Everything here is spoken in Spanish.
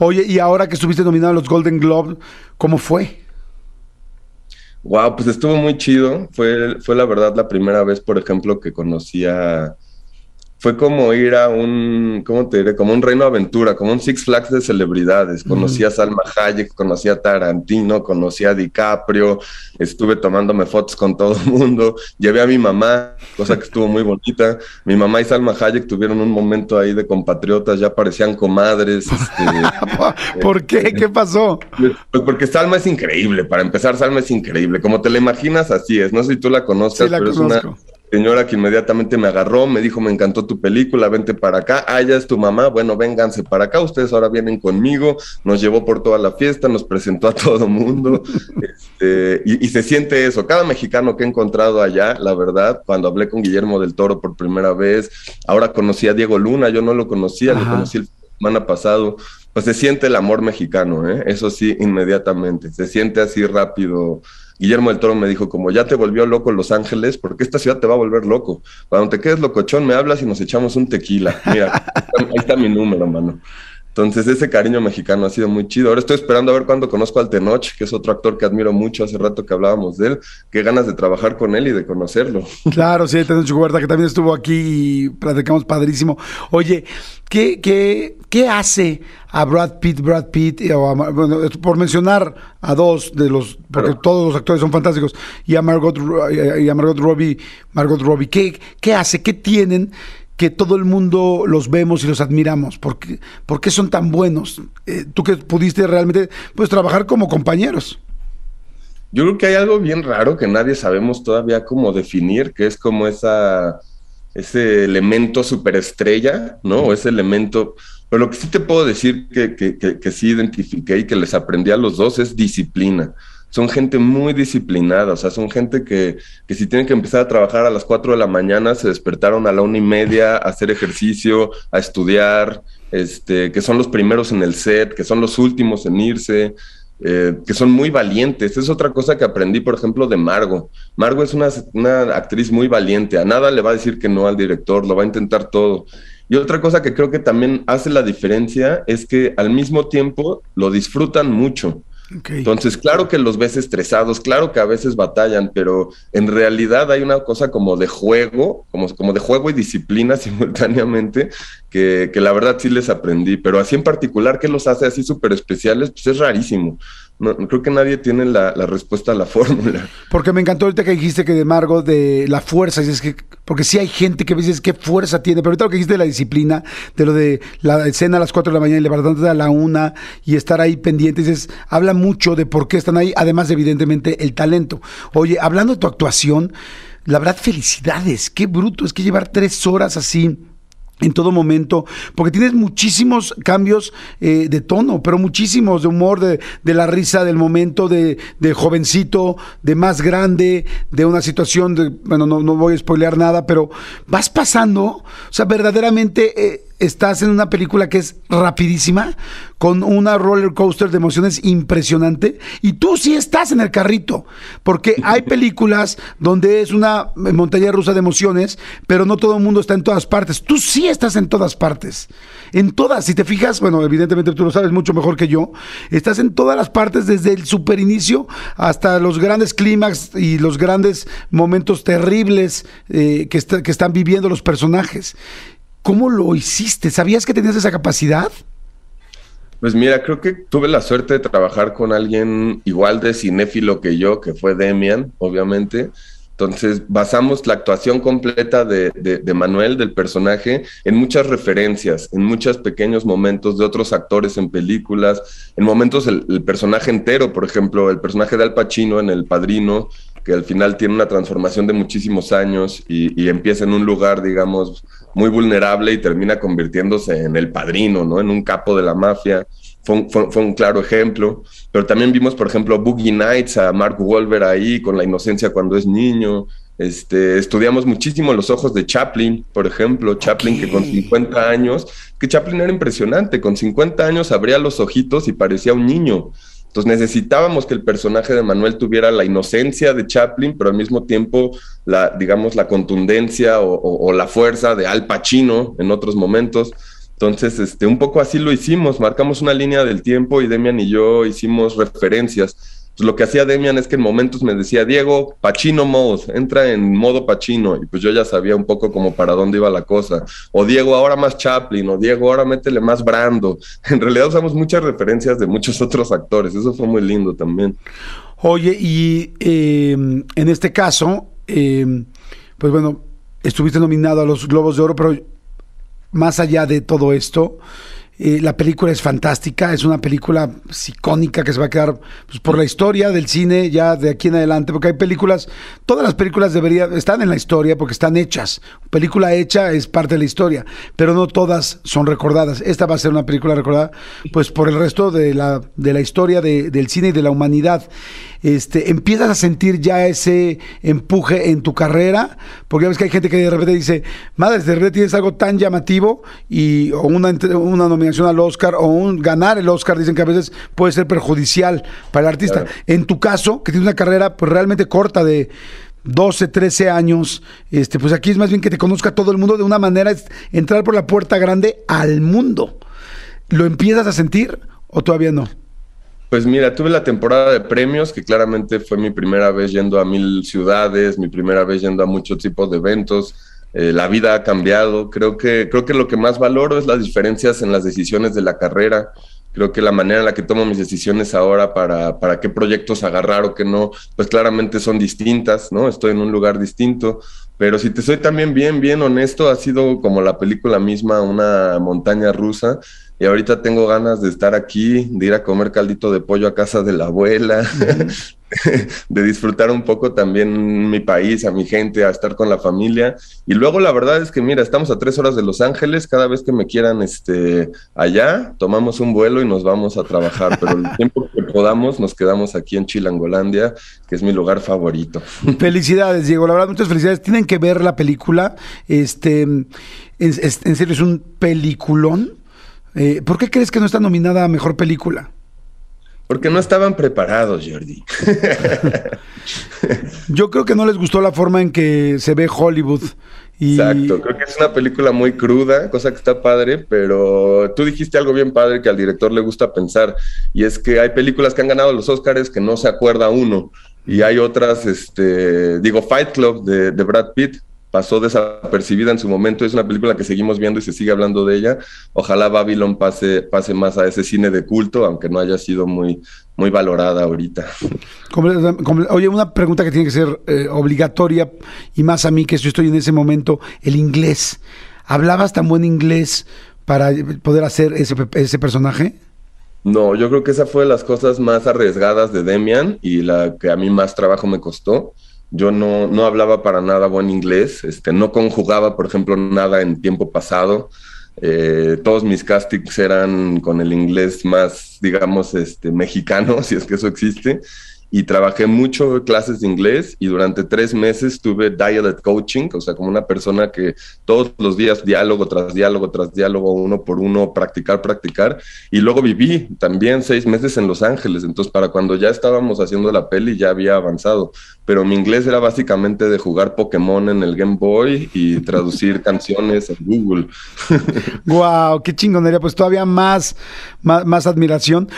Oye, y ahora que estuviste nominado a los Golden Globe, ¿cómo fue? Wow, pues estuvo muy chido. Fue, fue la verdad la primera vez, por ejemplo, que conocía fue como ir a un, ¿cómo te diré? Como un reino aventura, como un Six Flags de celebridades. Conocí a Salma Hayek, conocí a Tarantino, conocí a DiCaprio, estuve tomándome fotos con todo el mundo, llevé a mi mamá, cosa que estuvo muy bonita. Mi mamá y Salma Hayek tuvieron un momento ahí de compatriotas, ya parecían comadres. Este, ¿Por qué? Eh, ¿Qué pasó? Pues porque Salma es increíble, para empezar, Salma es increíble. Como te la imaginas, así es. No sé si tú la conoces. pero es una señora que inmediatamente me agarró, me dijo, me encantó tu película, vente para acá, ah, es tu mamá, bueno, vénganse para acá, ustedes ahora vienen conmigo, nos llevó por toda la fiesta, nos presentó a todo mundo, este, y, se siente eso, cada mexicano que he encontrado allá, la verdad, cuando hablé con Guillermo del Toro por primera vez, ahora conocí a Diego Luna, yo no lo conocía, lo conocí el semana pasado, pues se siente el amor mexicano, ¿eh? eso sí, inmediatamente, se siente así rápido Guillermo del Toro me dijo, como ya te volvió loco Los Ángeles, porque esta ciudad te va a volver loco. Cuando te quedes locochón, me hablas y nos echamos un tequila. Mira, ahí está mi número, mano. Entonces, ese cariño mexicano ha sido muy chido. Ahora estoy esperando a ver cuándo conozco al Tenoch, que es otro actor que admiro mucho. Hace rato que hablábamos de él. Qué ganas de trabajar con él y de conocerlo. Claro, sí, Tenoch Huerta, que también estuvo aquí y platicamos padrísimo. Oye, ¿qué, qué, qué hace a Brad Pitt, Brad Pitt, eh, por mencionar a dos de los, porque todos los actores son fantásticos, y a Margot, y a Margot Robbie, Margot Robbie, ¿qué, qué hace? ¿Qué tienen? que todo el mundo los vemos y los admiramos? ¿Por qué, son tan buenos? Eh, tú que pudiste realmente pues, trabajar como compañeros. Yo creo que hay algo bien raro que nadie sabemos todavía cómo definir, que es como esa, ese elemento superestrella, ¿no? O ese elemento... Pero lo que sí te puedo decir que, que, que, que sí identifiqué y que les aprendí a los dos es disciplina son gente muy disciplinada, o sea, son gente que, si tienen que empezar a trabajar a las 4 de la mañana, se despertaron a la una y media a hacer ejercicio, a estudiar, este, que son los primeros en el set, que son los últimos en irse, eh, que son muy valientes. Es otra cosa que aprendí, por ejemplo, de Margo. Margo es una, una actriz muy valiente, a nada le va a decir que no al director, lo va a intentar todo. Y otra cosa que creo que también hace la diferencia es que al mismo tiempo lo disfrutan mucho. Entonces, claro que los ves estresados, claro que a veces batallan, pero en realidad hay una cosa como de juego, como, como de juego y disciplina simultáneamente, que, que la verdad sí les aprendí, pero así en particular, ¿qué los hace así súper especiales? Pues es rarísimo. No, creo que nadie tiene la, respuesta a la fórmula. Porque me encantó ahorita que dijiste que de Margo de la fuerza, es que, porque sí hay gente que a veces qué fuerza tiene, pero ahorita lo que dijiste de la disciplina, de lo de la escena a las 4 de la mañana y levantarte a la una y estar ahí pendiente, es habla mucho de por qué están ahí, además evidentemente el talento. Oye, hablando de tu actuación, la verdad felicidades, qué bruto, es que llevar tres horas así en todo momento, porque tienes muchísimos cambios eh, de tono, pero muchísimos, de humor, de, de la risa, del momento, de, de, jovencito, de más grande, de una situación, de, bueno, no, no voy a spoilear nada, pero vas pasando, o sea, verdaderamente... Eh, estás en una película que es rapidísima, con una roller coaster de emociones impresionante, y tú sí estás en el carrito, porque hay películas donde es una montaña rusa de emociones, pero no todo el mundo está en todas partes. Tú sí estás en todas partes, en todas, si te fijas, bueno, evidentemente tú lo sabes mucho mejor que yo, estás en todas las partes, desde el superinicio hasta los grandes clímax y los grandes momentos terribles eh, que están viviendo los personajes. ¿Cómo lo hiciste? ¿Sabías que tenías esa capacidad? Pues mira, creo que tuve la suerte de trabajar con alguien igual de cinéfilo que yo, que fue Demian, obviamente. Entonces basamos la actuación completa de, Manuel, del personaje, en muchas referencias, en muchos pequeños momentos de otros actores en películas, en momentos el, el personaje entero, por ejemplo, el personaje de Al Pacino en El Padrino que al final tiene una transformación de muchísimos años y, empieza en un lugar, digamos, muy vulnerable y termina convirtiéndose en el padrino, ¿no? En un capo de la mafia. Fue un, claro ejemplo. Pero también vimos, por ejemplo, Boogie Nights, a Mark Wolver ahí con la inocencia cuando es niño. Este, estudiamos muchísimo los ojos de Chaplin, por ejemplo, Chaplin que con 50 años, que Chaplin era impresionante, con 50 años abría los ojitos y parecía un niño. Entonces necesitábamos que el personaje de Manuel tuviera la inocencia de Chaplin, pero al mismo tiempo la, digamos, la contundencia o, la fuerza de Al Pacino en otros momentos. Entonces, este, un poco así lo hicimos, marcamos una línea del tiempo y Demian y yo hicimos referencias pues, lo que hacía Demian es que en momentos me decía, Diego, Pachino Mode, entra en modo Pachino, y pues yo ya sabía un poco como para dónde iba la cosa. O Diego, ahora más Chaplin, o Diego, ahora métele más Brando. En realidad usamos muchas referencias de muchos otros actores, eso fue muy lindo también. Oye, y em, en este caso, em, pues bueno, estuviste nominado a los Globos de Oro, pero más allá de todo esto, eh, la película es fantástica, es una película icónica que se va a quedar pues, por la historia del cine ya de aquí en adelante, porque hay películas, todas las películas deberían, están en la historia porque están hechas. Película hecha es parte de la historia, pero no todas son recordadas. Esta va a ser una película recordada pues por el resto de la, de la historia del cine y de la humanidad este, empiezas a sentir ya ese empuje en tu carrera, porque ya ves que hay gente que de repente dice, madre, de repente tienes algo tan llamativo y o una, nominación al Oscar o un ganar el Oscar, dicen que a veces puede ser perjudicial para el artista. En tu caso, que tienes una carrera pues, realmente corta de 12, 13 años, este, pues aquí es más bien que te conozca todo el mundo de una manera, es entrar por la puerta grande al mundo. ¿Lo empiezas a sentir o todavía no? Pues mira, tuve la temporada de premios, que claramente fue mi primera vez yendo a mil ciudades, mi primera vez yendo a muchos tipos de eventos. Eh, la vida ha cambiado. Creo que, creo que lo que más valoro es las diferencias en las decisiones de la carrera. Creo que la manera en la que tomo mis decisiones ahora para, para qué proyectos agarrar o qué no, pues claramente son distintas, ¿no? Estoy en un lugar distinto, pero si te soy también bien, bien honesto, ha sido como la película misma, una montaña rusa. Y ahorita tengo ganas de estar aquí, de ir a comer caldito de pollo a casa de la abuela, de disfrutar un poco también mi país, a mi gente, a estar con la familia. Y luego la verdad es que, mira, estamos a tres horas de Los Ángeles, cada vez que me quieran este, allá, tomamos un vuelo y nos vamos a trabajar, pero el tiempo que podamos nos quedamos aquí en Chilangolandia, que es mi lugar favorito. Felicidades, Diego, la verdad, muchas felicidades. Tienen que ver la película. Este, en, serio, es un peliculón. Eh, ¿Por qué crees que no está nominada a mejor película? Porque no estaban preparados, Jordi. Yo creo que no les gustó la forma en que se ve Hollywood. Exacto, creo que es una película muy cruda, cosa que está padre, pero tú dijiste algo bien padre que al director le gusta pensar, y es que hay películas que han ganado los Oscars que no se acuerda uno, y hay otras, este, digo, Fight Club de, Brad Pitt, pasó desapercibida en su momento, es una película que seguimos viendo y se sigue hablando de ella. Ojalá Babylon pase, pase más a ese cine de culto, aunque no haya sido muy, muy valorada ahorita. Oye, una pregunta que tiene que ser eh, obligatoria, y más a mí que yo estoy en ese momento, el inglés. ¿Hablabas tan buen inglés para poder hacer ese, ese personaje? No, yo creo que esa fue de las cosas más arriesgadas de Demian y la que a mí más trabajo me costó. Yo no, hablaba para nada buen inglés, este, no conjugaba, por ejemplo, nada en tiempo pasado. Eh, todos mis castings eran con el inglés más, digamos, este, mexicano, si es que eso existe y trabajé mucho clases de inglés y durante tres meses tuve dialect coaching, o sea, como una persona que todos los días diálogo tras diálogo tras diálogo, uno por uno, practicar, practicar. Y luego viví también seis meses en Los Ángeles, entonces para cuando ya estábamos haciendo la peli ya había avanzado, pero mi inglés era básicamente de jugar Pokémon en el Game Boy y traducir canciones en Google. ¡Wow! ¡Qué chingonería! Pues todavía más, más admiración.